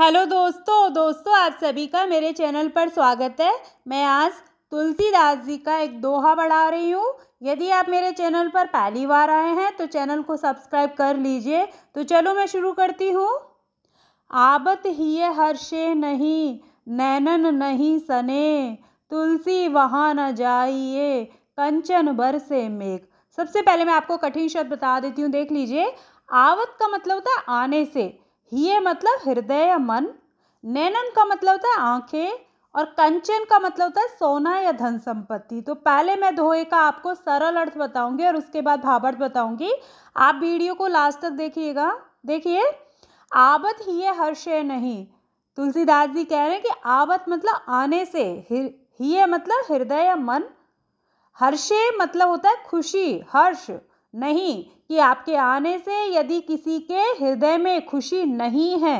hello दोस्तों दोस्तों आप सभी का मेरे चैनल पर स्वागत है मैं आज तुलसीदास जी का एक दोहा बढ़ा रही हूँ यदि आप मेरे चैनल पर पहली बार आए हैं तो चैनल को सब्सक्राइब कर लीजिए तो चलो मैं शुरू करती हूँ आबत ही हर्षे नहीं नैनन नहीं सने तुलसी वहाँ न जाइए कंचन भर से मेघ सबसे पहले मैं आपको कठिन शब्द बता देती हूँ देख लीजिए आवत का मतलब होता है आने से हिये मतलब हृदय या मन नैनन का मतलब होता है आंखें और कंचन का मतलब होता है सोना या धन संपत्ति तो पहले मैं धोए का आपको सरल अर्थ बताऊंगी और उसके बाद भावार्थ बताऊंगी आप वीडियो को लास्ट तक देखिएगा देखिए आबत ही है हर शय नहीं तुलसीदास जी कह रहे हैं कि आबत मतलब आने से ही मतलब हृदय या मन हर्षे मतलब होता है खुशी हर्ष नहीं कि आपके आने से यदि किसी के हृदय में खुशी नहीं है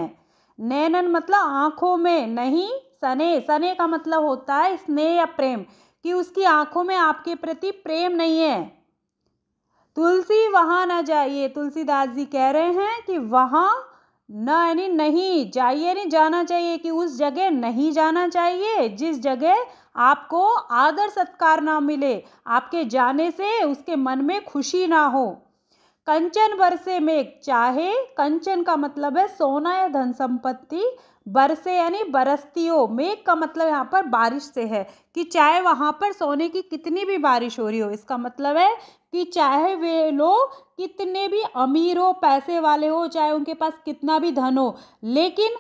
नैनन मतलब आँखों में नहीं सने सने का मतलब होता है स्नेह या प्रेम कि उसकी आँखों में आपके प्रति प्रेम नहीं है तुलसी वहाँ ना जाइए तुलसीदास जी कह रहे हैं कि वहाँ न यानी नहीं जाइए नहीं जाना चाहिए कि उस जगह नहीं जाना चाहिए जिस जगह आपको आदर सत्कार ना मिले आपके जाने से उसके मन में खुशी ना हो कंचन बरसे में चाहे कंचन का मतलब है सोना या धन संपत्ति बरसे यानी बरसती हो मेघ का मतलब यहाँ पर बारिश से है कि चाहे वहाँ पर सोने की कितनी भी बारिश हो रही हो इसका मतलब है कि चाहे वे लोग कितने भी अमीर हो पैसे वाले हो चाहे उनके पास कितना भी धन हो लेकिन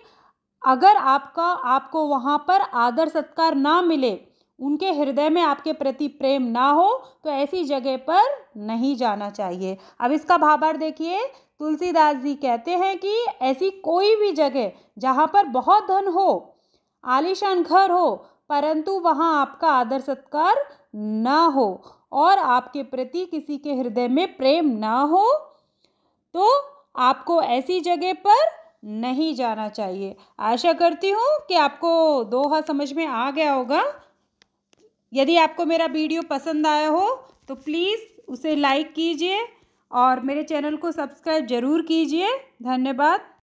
अगर आपका आपको वहाँ पर आदर सत्कार ना मिले उनके हृदय में आपके प्रति प्रेम ना हो तो ऐसी जगह पर नहीं जाना चाहिए अब इसका भावार्थ देखिए तुलसीदास जी कहते हैं कि ऐसी कोई भी जगह जहाँ पर बहुत धन हो आलिशान घर हो परंतु वहाँ आपका आदर सत्कार ना हो और आपके प्रति किसी के हृदय में प्रेम ना हो तो आपको ऐसी जगह पर नहीं जाना चाहिए आशा करती हूँ कि आपको दोहा समझ में आ गया होगा यदि आपको मेरा वीडियो पसंद आया हो तो प्लीज़ उसे लाइक कीजिए और मेरे चैनल को सब्सक्राइब ज़रूर कीजिए धन्यवाद